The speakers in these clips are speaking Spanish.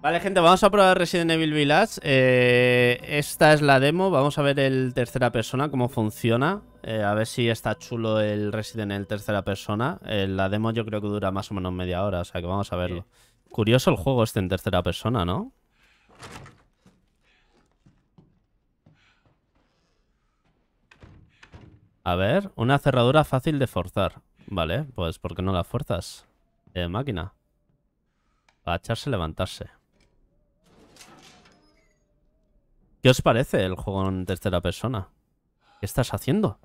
Vale, gente, vamos a probar Resident Evil Village. Eh, esta es la demo. Vamos a ver el tercera persona, cómo funciona. Eh, a ver si está chulo el Resident Evil tercera persona. Eh, la demo yo creo que dura más o menos media hora, o sea que vamos a verlo. Curioso el juego este en tercera persona, ¿no? A ver, una cerradura fácil de forzar. Vale, pues ¿por qué no la fuerzas? máquina. echarse levantarse. ¿Qué os parece el juego en tercera persona? ¿Qué estás haciendo?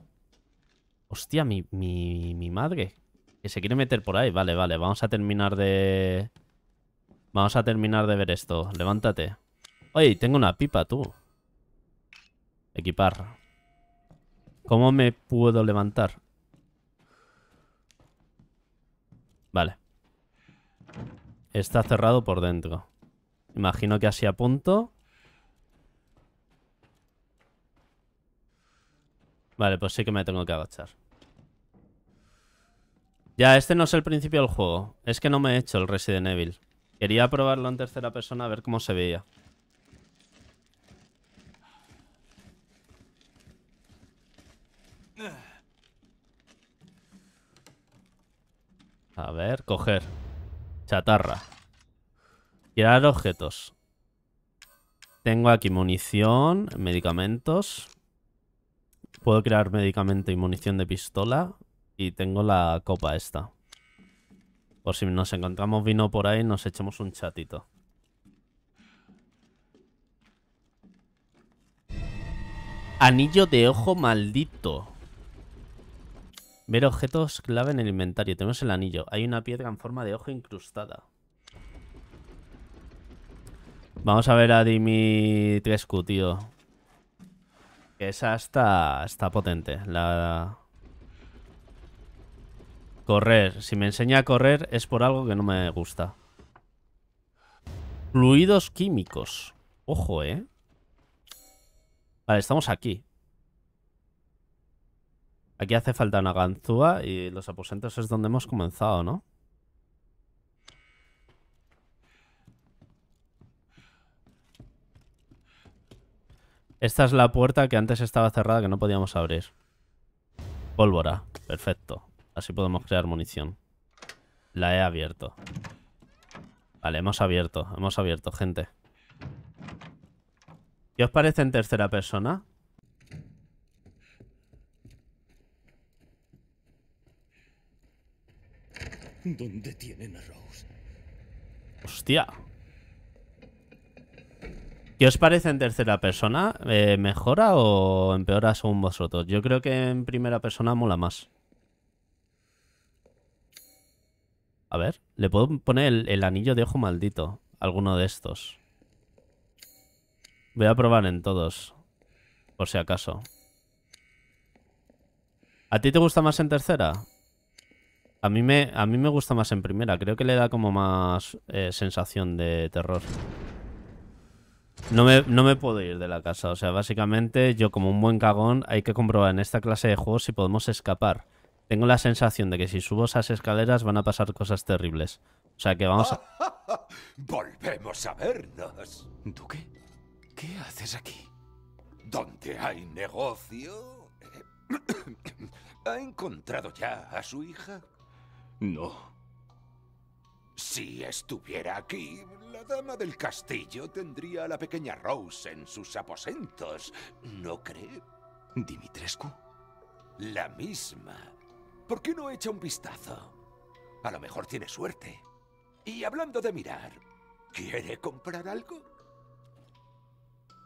Hostia, mi, mi, mi madre. Que se quiere meter por ahí. Vale, vale. Vamos a terminar de... Vamos a terminar de ver esto. Levántate. Oye, tengo una pipa, tú. Equipar. ¿Cómo me puedo levantar? Vale. Está cerrado por dentro. Imagino que así a punto. Vale, pues sí que me tengo que agachar. Ya, este no es el principio del juego. Es que no me he hecho el Resident Evil. Quería probarlo en tercera persona a ver cómo se veía. A ver, coger. Chatarra. Tirar objetos. Tengo aquí munición, medicamentos. Puedo crear medicamento y munición de pistola. Y tengo la copa esta. Por si nos encontramos vino por ahí, nos echemos un chatito. Anillo de ojo maldito. Ver objetos clave en el inventario. Tenemos el anillo. Hay una piedra en forma de ojo incrustada. Vamos a ver a Dimi 3 tío esa está, está potente. La... Correr. Si me enseña a correr es por algo que no me gusta. Fluidos químicos. Ojo, ¿eh? Vale, estamos aquí. Aquí hace falta una ganzúa y los aposentos es donde hemos comenzado, ¿no? Esta es la puerta que antes estaba cerrada que no podíamos abrir. Pólvora. Perfecto. Así podemos crear munición. La he abierto. Vale, hemos abierto. Hemos abierto, gente. ¿Qué os parece en tercera persona? ¿Dónde tienen a Rose? Hostia. ¿Qué os parece en tercera persona? Eh, ¿Mejora o empeora según vosotros? Yo creo que en primera persona mola más. A ver, le puedo poner el, anillo de ojo maldito. Alguno de estos. Voy a probar en todos. Por si acaso. ¿A ti te gusta más en tercera? A mí me, a mí me gusta más en primera. Creo que le da como más eh, sensación de terror. No me, no me puedo ir de la casa. O sea, básicamente yo como un buen cagón hay que comprobar en esta clase de juegos si podemos escapar. Tengo la sensación de que si subo esas escaleras van a pasar cosas terribles. O sea que vamos a... Volvemos a vernos. ¿tú ¿qué haces aquí? dónde hay negocio... ¿Ha encontrado ya a su hija? No. Si estuviera aquí, la dama del castillo tendría a la pequeña Rose en sus aposentos, ¿no cree? ¿Dimitrescu? La misma. ¿Por qué no echa un vistazo? A lo mejor tiene suerte. Y hablando de mirar, ¿quiere comprar algo?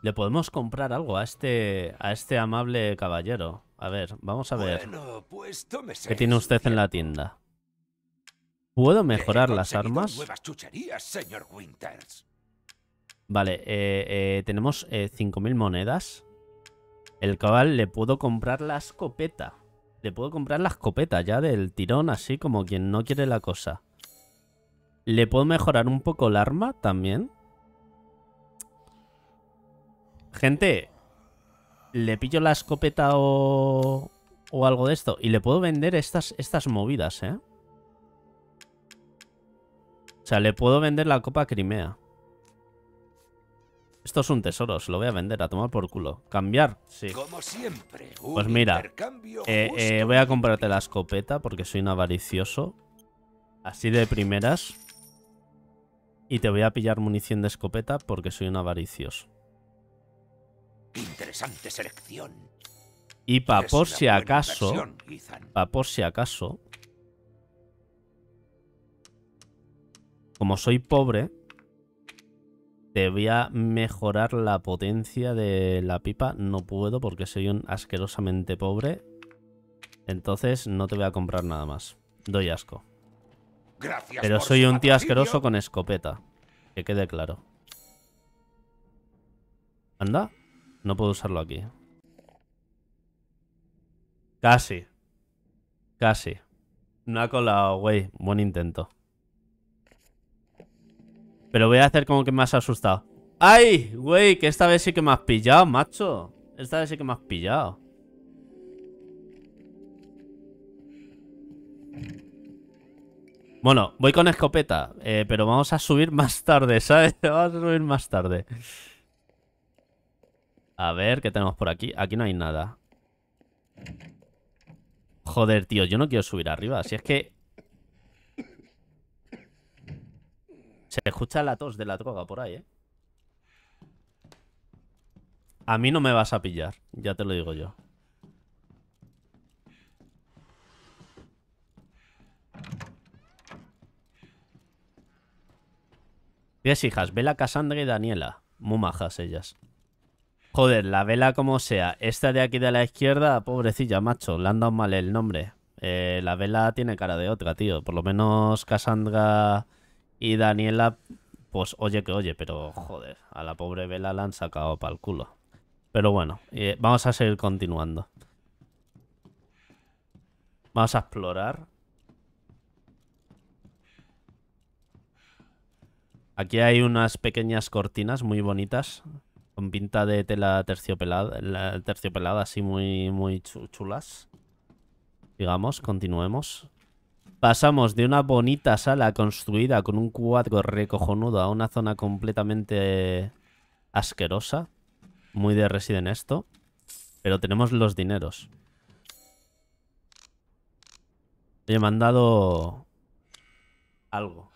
Le podemos comprar algo a este, a este amable caballero. A ver, vamos a ver. Pues ¿Qué tiene usted en la tienda? ¿Puedo mejorar las armas? señor Vale, eh, eh, tenemos 5.000 eh, monedas. El cabal le puedo comprar la escopeta. Le puedo comprar la escopeta ya del tirón, así como quien no quiere la cosa. Le puedo mejorar un poco el arma también. Gente, le pillo la escopeta o, o algo de esto. Y le puedo vender estas, estas movidas, ¿eh? O sea, le puedo vender la copa Crimea. Esto es un tesoro, se lo voy a vender, a tomar por culo. ¿Cambiar? Sí. Como siempre, pues mira, eh, eh, voy a comprarte la escopeta porque soy un avaricioso. Así de primeras. Y te voy a pillar munición de escopeta porque soy un avaricioso. Interesante selección. Y para por si acaso... Para por si acaso... como soy pobre, te voy a mejorar la potencia de la pipa. No puedo porque soy un asquerosamente pobre. Entonces no te voy a comprar nada más. Doy asco. Gracias Pero soy un tío asqueroso con escopeta. Que quede claro. ¿Anda? No puedo usarlo aquí. Casi. Casi. No ha colado, güey. Buen intento. Pero voy a hacer como que me has asustado. ¡Ay! Güey, que esta vez sí que me has pillado, macho. Esta vez sí que me has pillado. Bueno, voy con escopeta, eh, pero vamos a subir más tarde, ¿sabes? Vamos a subir más tarde. A ver, ¿qué tenemos por aquí? Aquí no hay nada. Joder, tío, yo no quiero subir arriba. Si es que Se escucha la tos de la droga por ahí, ¿eh? A mí no me vas a pillar, ya te lo digo yo. Tres hijas, Vela, Cassandra y Daniela. Muy majas ellas. Joder, la Vela como sea. Esta de aquí de la izquierda, pobrecilla, macho. Le han dado mal el nombre. Eh, la Vela tiene cara de otra, tío. Por lo menos Cassandra y Daniela, pues oye que oye, pero joder, a la pobre Vela la han sacado para el culo. Pero bueno, eh, vamos a seguir continuando. Vamos a explorar. Aquí hay unas pequeñas cortinas muy bonitas. Con pinta de tela terciopelada, terciopelada así muy, muy chulas. Digamos, continuemos. Pasamos de una bonita sala construida con un cuadro recojonudo a una zona completamente asquerosa. Muy de Residen esto. Pero tenemos los dineros. Oye, me han dado algo.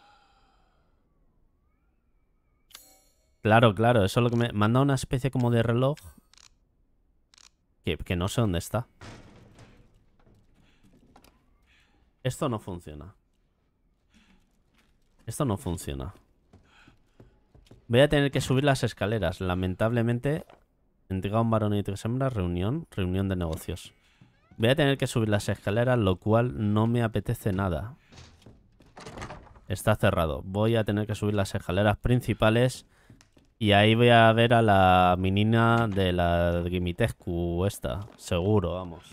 Claro, claro, eso es lo que me... Me una especie como de reloj que no sé dónde está. Esto no funciona. Esto no funciona. Voy a tener que subir las escaleras. Lamentablemente, entrega un varón y tres hembras, reunión, reunión de negocios. Voy a tener que subir las escaleras, lo cual no me apetece nada. Está cerrado. Voy a tener que subir las escaleras principales. Y ahí voy a ver a la menina de la Gimitescu esta. Seguro, vamos.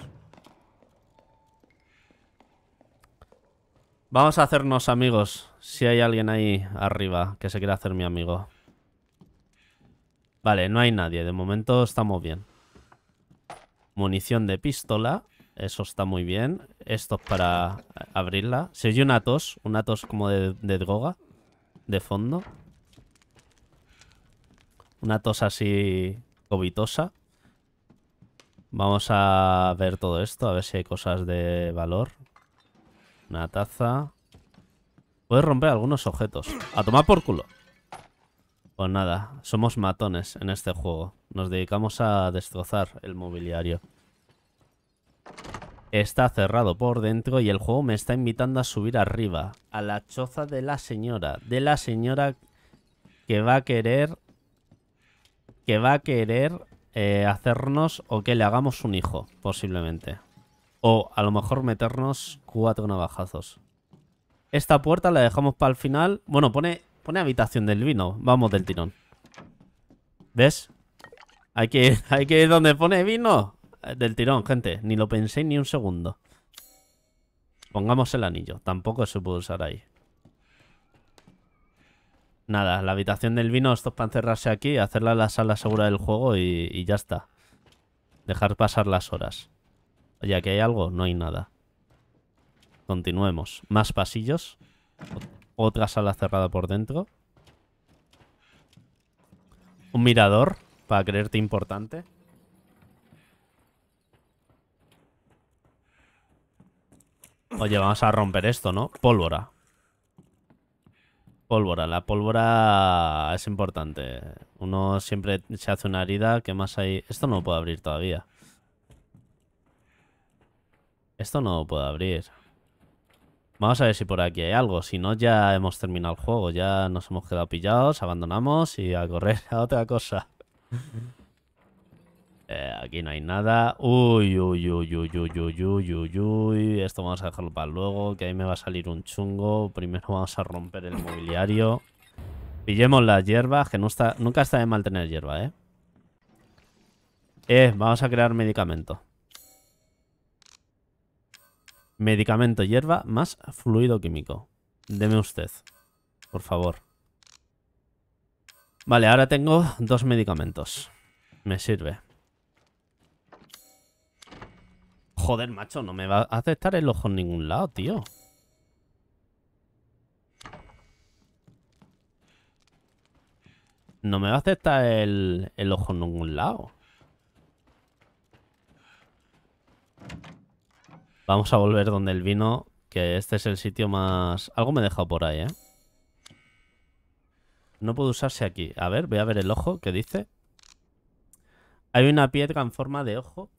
Vamos a hacernos amigos. Si hay alguien ahí arriba que se quiera hacer mi amigo. Vale, no hay nadie. De momento estamos bien. Munición de pistola. Eso está muy bien. Esto es para abrirla. Se oye una tos. Una tos como de, droga. De fondo. Una tos así covitosa. Vamos a ver todo esto. A ver si hay cosas de valor. Una taza. Puedes romper algunos objetos. A tomar por culo. Pues nada, somos matones en este juego. Nos dedicamos a destrozar el mobiliario. Está cerrado por dentro y el juego me está invitando a subir arriba. A la choza de la señora. De la señora que va a querer... Que va a querer eh, hacernos o que le hagamos un hijo, posiblemente. O a lo mejor meternos cuatro navajazos. Esta puerta la dejamos para el final. Bueno, pone, pone habitación del vino. Vamos del tirón. ¿Ves? Hay que, ir, hay que donde pone vino. Eh, del tirón, gente. Ni lo pensé ni un segundo. Pongamos el anillo. Tampoco se puede usar ahí. Nada, la habitación del vino, esto es para encerrarse aquí, hacerla la sala segura del juego y ya está. Dejar pasar las horas. Oye, que hay algo? No hay nada. Continuemos. Más pasillos. Otra sala cerrada por dentro. Un mirador para creerte importante. Oye, vamos a romper esto, ¿no? Pólvora. Pólvora. La pólvora es importante. Uno siempre se hace una herida. ¿Qué más hay? Esto no lo puedo abrir todavía. Esto no lo puedo abrir. Vamos a ver si por aquí hay algo. Si no, ya hemos terminado el juego. Ya nos hemos quedado pillados, abandonamos y a correr a otra cosa. Eh, aquí no hay nada. Uy, uy, uy, uy, uy, uy, uy, uy, Esto vamos a dejarlo para luego, que ahí me va a salir un chungo. Primero vamos a romper el mobiliario. Pillemos las hierbas, que nunca está de mal tener hierba, ¿eh? Eh, vamos a crear medicamento. Medicamento hierba más fluido químico. Deme usted, por favor. Vale, ahora tengo dos medicamentos. Me sirve. Joder, macho, no me va a aceptar el ojo en ningún lado, tío. No me va a aceptar el, el ojo en ningún lado. Vamos a volver donde el vino, que este es el sitio más... Algo me he dejado por ahí, ¿eh? No puedo usarse aquí. A ver, voy a ver el ojo, ¿qué dice? Hay una piedra en forma de ojo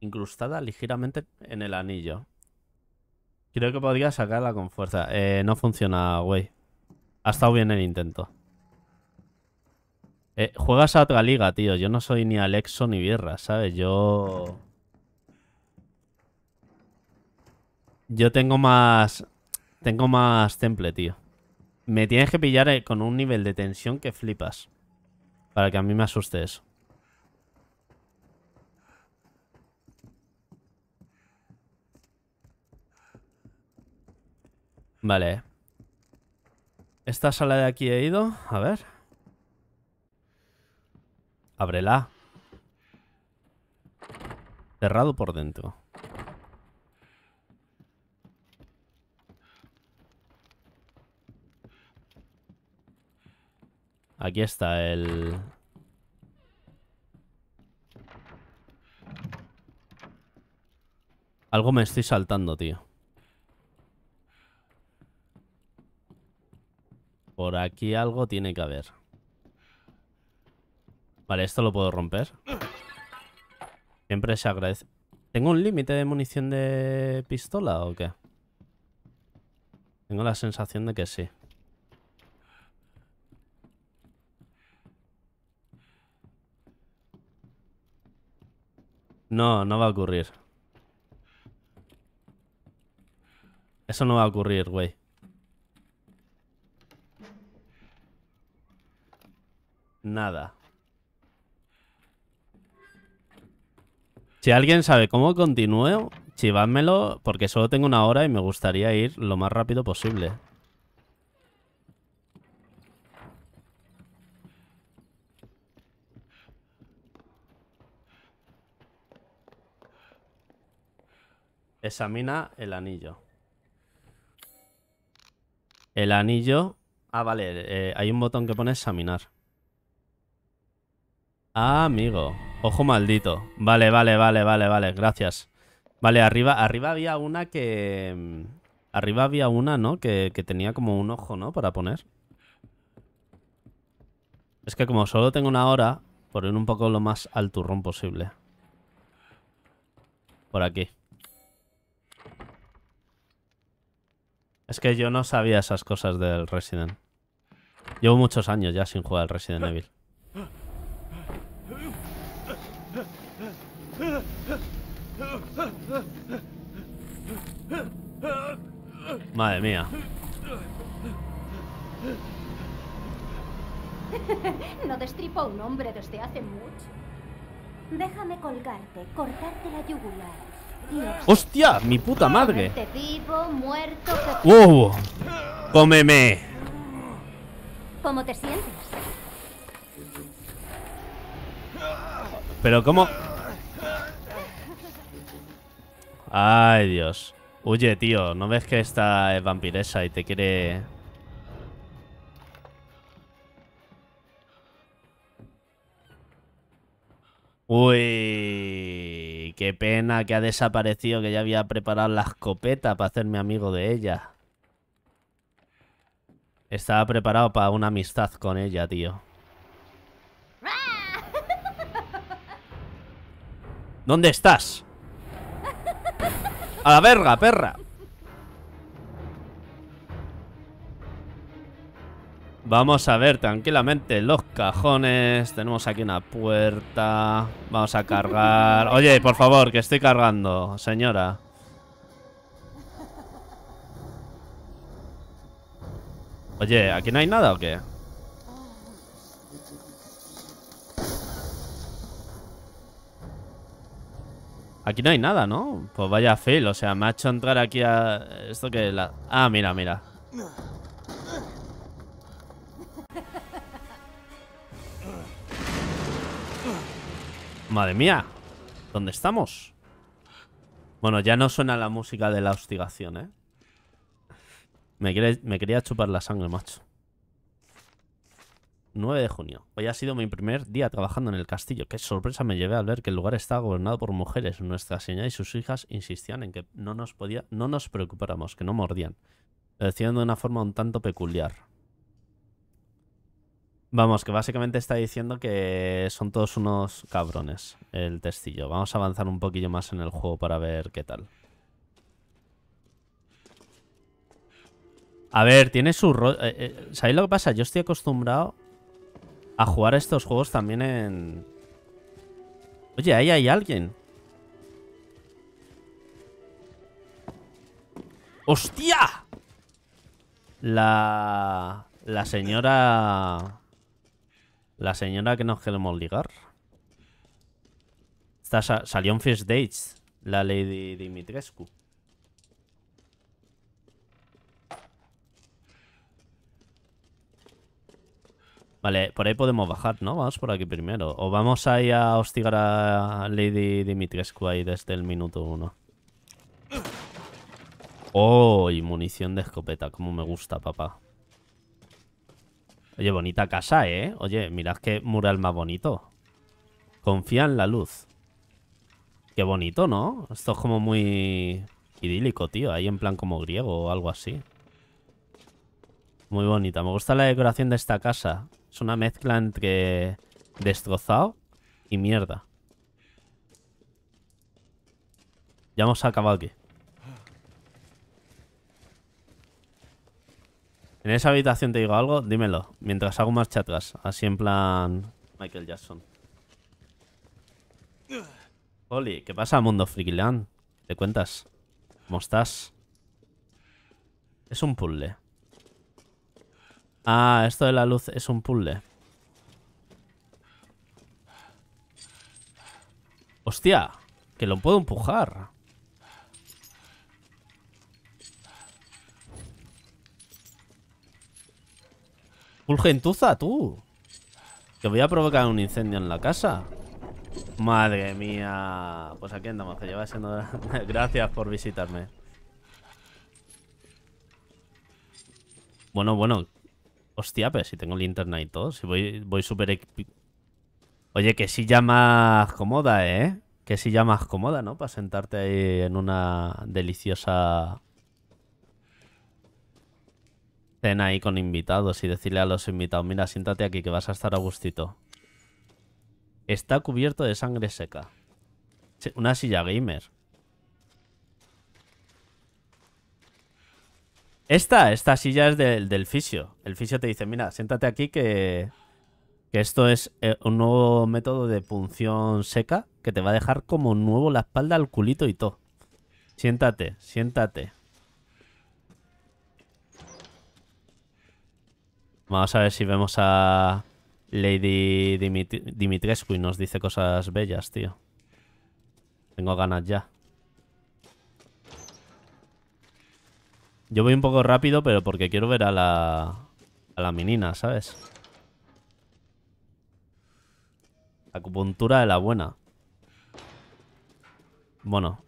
incrustada ligeramente en el anillo. Creo que podría sacarla con fuerza. Eh, no funciona, güey. Ha estado bien el intento. Eh, juegas a otra liga, tío. Yo no soy ni Alexo ni Bierra, ¿sabes? Yo... Yo tengo más. Tengo más temple, tío. Me tienes que pillar eh, con un nivel de tensión que flipas. Para que a mí me asuste eso. Vale. Esta sala de aquí he ido. A ver. Ábrela. Cerrado por dentro. Aquí está el... Algo me estoy saltando, tío. Por aquí algo tiene que haber. Vale, esto lo puedo romper. Siempre se agradece. ¿Tengo un límite de munición de pistola o qué? Tengo la sensación de que sí. No, no va a ocurrir. Eso no va a ocurrir, güey. Nada. Si alguien sabe cómo continúo, chivádmelo, porque solo tengo una hora y me gustaría ir lo más rápido posible. Examina el anillo. El anillo... Ah, vale. Eh, hay un botón que pone examinar. Ah, amigo. Ojo maldito. Vale, vale, vale, vale, vale. Gracias. Vale, arriba, arriba había una que... Mm, arriba había una, ¿no? Que, que tenía como un ojo, ¿no? Para poner. Es que como solo tengo una hora, por un poco lo más al turrón posible. Por aquí. Es que yo no sabía esas cosas del Resident. Llevo muchos años ya sin jugar al Resident Evil. Madre mía. No destripo a un hombre desde hace mucho. Déjame colgarte, cortarte la yugular ¡Hostia! ¡Mi puta madre! Vivo, ¡Cómeme! ¿Cómo te sientes? Pero ¿cómo? Ay, Dios. Huye, tío. ¿No ves que esta es vampiresa y te quiere... Uy qué pena que ha desaparecido, que ya había preparado la escopeta para hacerme amigo de ella. Estaba preparado para una amistad con ella, tío. ¿Dónde estás? A la verga, perra. Vamos a ver tranquilamente los cajones. Tenemos aquí una puerta. Vamos a cargar. Oye, por favor, que estoy cargando, señora. Oye, ¿aquí no hay nada o qué? Aquí no hay nada, ¿no? Pues vaya fail, o sea, me ha hecho entrar aquí a... Esto que... La... Ah, mira, mira. Madre mía. ¿Dónde estamos? Bueno, ya no suena la música de la hostigación, ¿eh? Me, quería chupar la sangre, macho. 9 de junio. Hoy ha sido mi primer día trabajando en el castillo. Qué sorpresa me llevé al ver que el lugar estaba gobernado por mujeres. Nuestra señora y sus hijas insistían en que no nos, no nos preocupáramos, que no mordían. Lo decían de una forma un tanto peculiar. Vamos, que básicamente está diciendo que son todos unos cabrones el testillo. Vamos a avanzar un poquillo más en el juego para ver qué tal. A ver, tiene su... Ro eh, eh, ¿Sabéis lo que pasa? Yo estoy acostumbrado a jugar estos juegos también en... Oye, ahí hay alguien. ¡Hostia! La... La señora... La señora que nos queremos ligar. salió en First Dates la Lady Dimitrescu. Vale, por ahí podemos bajar, ¿no? Vamos por aquí primero. O vamos ahí a hostigar a Lady Dimitrescu ahí desde el minuto uno. ¡Oh! munición de escopeta. Como me gusta, papá. Oye, bonita casa, ¿eh? Oye, mirad qué mural más bonito. Confía en la luz. Qué bonito, ¿no? Esto es como muy idílico, tío. Ahí en plan como griego o algo así. Muy bonita. Me gusta la decoración de esta casa. Es una mezcla entre destrozado y mierda. Ya hemos acabado aquí. En esa habitación te digo algo, dímelo. Mientras hago marcha atrás. Así en plan Michael Jackson. Oli, ¿qué pasa, mundo frikiland? ¿Te cuentas? ¿Cómo estás? Es un puzzle. Ah, esto de la luz es un puzzle. ¡Hostia! Que lo puedo empujar. Urgentuza tú. Que voy a provocar un incendio en la casa. Madre mía. Pues aquí andamos, lleva Gracias por visitarme. Bueno, bueno. Hostia, pero si tengo linterna y todo. Si voy, voy súper... Oye, que silla más cómoda, ¿eh? Que silla más cómoda, ¿no? Para sentarte ahí en una deliciosa cena ahí con invitados y decirle a los invitados, mira, siéntate aquí que vas a estar a gustito. Está cubierto de sangre seca. Una silla gamer. Esta, esta silla es del, del fisio. El fisio te dice, mira, siéntate aquí que, que esto es eh, un nuevo método de punción seca que te va a dejar como nuevo la espalda el culito y todo. Siéntate, siéntate. Vamos a ver si vemos a Lady Dimitrescu y nos dice cosas bellas, tío. Tengo ganas ya. Yo voy un poco rápido, pero porque quiero ver a la... A la menina, ¿sabes? Acupuntura de la buena. Bueno,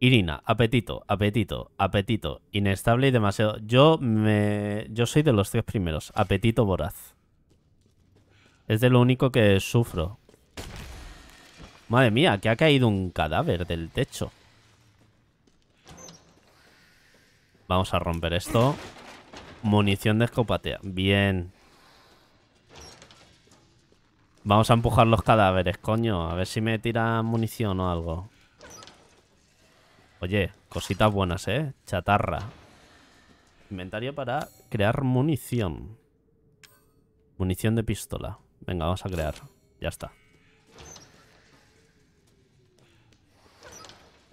Irina, apetito, apetito, apetito, inestable y demasiado. Yo me, yo soy de los tres primeros. Apetito voraz. Es de lo único que sufro. Madre mía, que ha caído un cadáver del techo. Vamos a romper esto. Munición de escopatea. Bien. Vamos a empujar los cadáveres, coño. A ver si me tiran munición o algo. Oye, cositas buenas, ¿eh? Chatarra. Inventario para crear munición. Munición de pistola. Venga, vamos a crear. Ya está.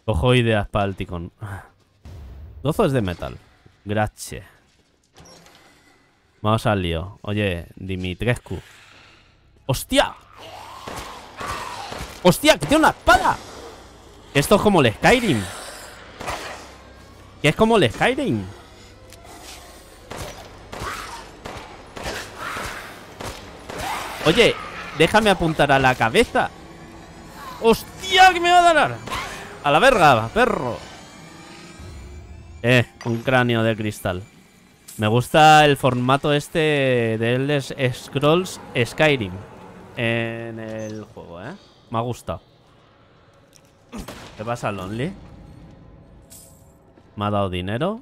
Cojo ideas para el ticón. es de metal. Grache. Vamos al lío. Oye, Dimitrescu. ¡Hostia! ¡Hostia! ¡Que tiene una espada! Esto es como el Skyrim. Que es como el Skyrim. Oye, déjame apuntar a la cabeza. ¡Hostia, que me va a dar! A la verga, perro. Eh, un cráneo de cristal. Me gusta el formato este de Elder Scrolls Skyrim en el juego, ¿eh? Me ha gustado. ¿Qué pasa, Lonely? Me ha dado dinero.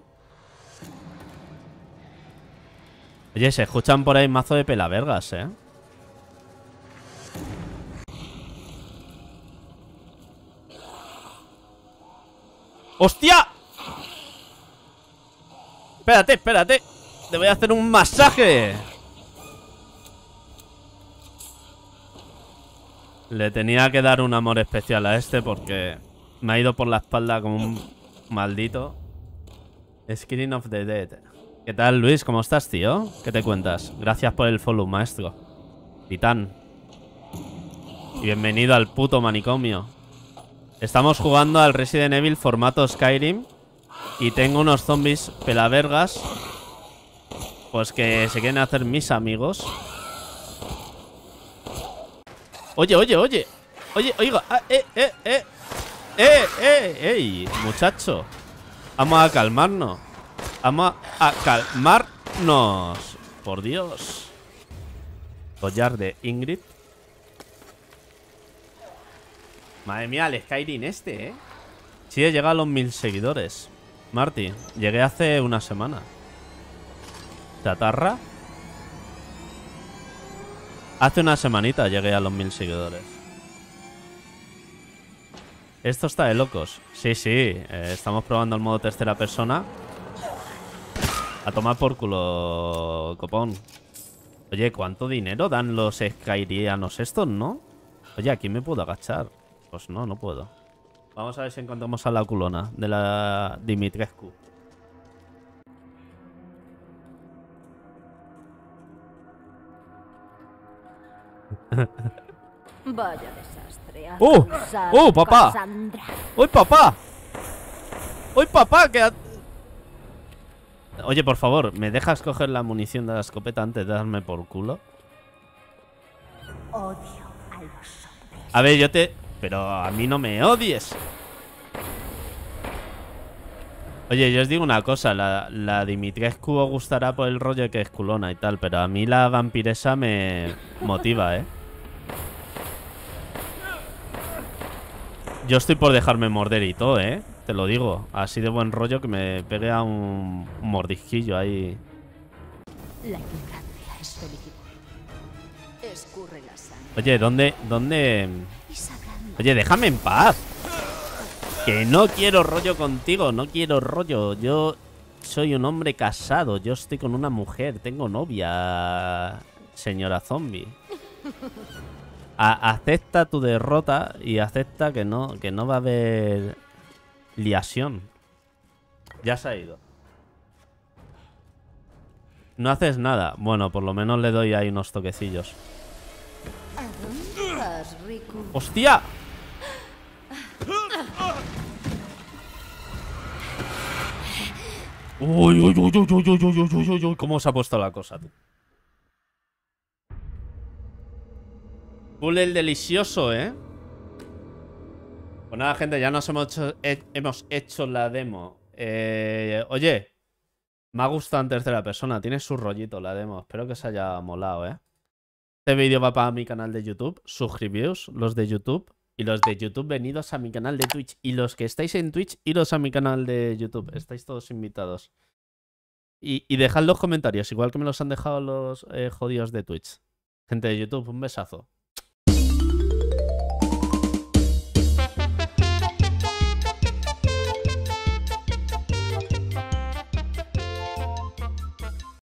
Oye, se escuchan por ahí mazo de pelavergas, ¿eh? ¡Hostia! Espérate, espérate Te voy a hacer un masaje Le tenía que dar un amor especial a este porque me ha ido por la espalda como un maldito Screen of the Dead. ¿Qué tal, Luis? ¿Cómo estás, tío? ¿Qué te cuentas? Gracias por el follow, maestro. Titán. bienvenido al puto manicomio. Estamos jugando al Resident Evil formato Skyrim. Y tengo unos zombies pelavergas. Pues que se quieren hacer mis amigos. Oye, oye, oye. Oye, oiga. Ah, eh, eh, eh. Eh, eh, muchacho. Vamos a calmarnos. Vamos a calmarnos. Por Dios. Collar de Ingrid. Madre mía, el Skyrim este, ¿eh? Sí, he llegado a los mil seguidores. Marty, llegué hace una semana. Chatarra. Hace una semanita llegué a los mil seguidores. Esto está de locos. Sí, sí. Eh, estamos probando el modo tercera persona. A tomar por culo, copón. Oye, ¿cuánto dinero dan los Skyrianos estos, no? Oye, ¿aquí me puedo agachar? Pues no, no puedo. Vamos a ver si encontramos a la culona de la Dimitrescu. Vaya desastre. Uh, uh, papá! ¡Uy, papá! ¡Uy, papá! Oye, por favor, ¿me dejas coger la munición de la escopeta antes de darme por culo? Odio a los A ver, yo te... Pero a mí no me odies. Oye, yo os digo una cosa, la, la Dimitrescu gustará por el rollo que es culona y tal, pero a mí la vampiresa me motiva, ¿eh? Yo estoy por dejarme morder y todo, ¿eh? Te lo digo. Así de buen rollo que me pegue a un, mordisquillo ahí. Oye, ¿dónde...? ¿Dónde...? Oye, déjame en paz. Que no quiero rollo contigo, no quiero rollo. Yo soy un hombre casado, yo estoy con una mujer, tengo novia, señora zombie. acepta tu derrota y acepta que no, que no va a haber liación. Ya se ha ido. No haces nada. Bueno, por lo menos le doy ahí unos toquecillos. ¡Hostia! cómo se ha puesto la cosa, tú. Cool el delicioso, ¿eh? Pues nada, gente, ya nos hemos hecho, hemos hecho la demo. Eh, oye, me ha gustado en tercera persona. Tiene su rollito la demo. Espero que os haya molado, ¿eh? Este vídeo va para mi canal de YouTube. Suscribíos, los de YouTube. Y los de YouTube, venidos a mi canal de Twitch. Y los que estáis en Twitch, iros a mi canal de YouTube. Estáis todos invitados. Y, dejad los comentarios, igual que me los han dejado los eh, jodidos de Twitch. Gente de YouTube, un besazo.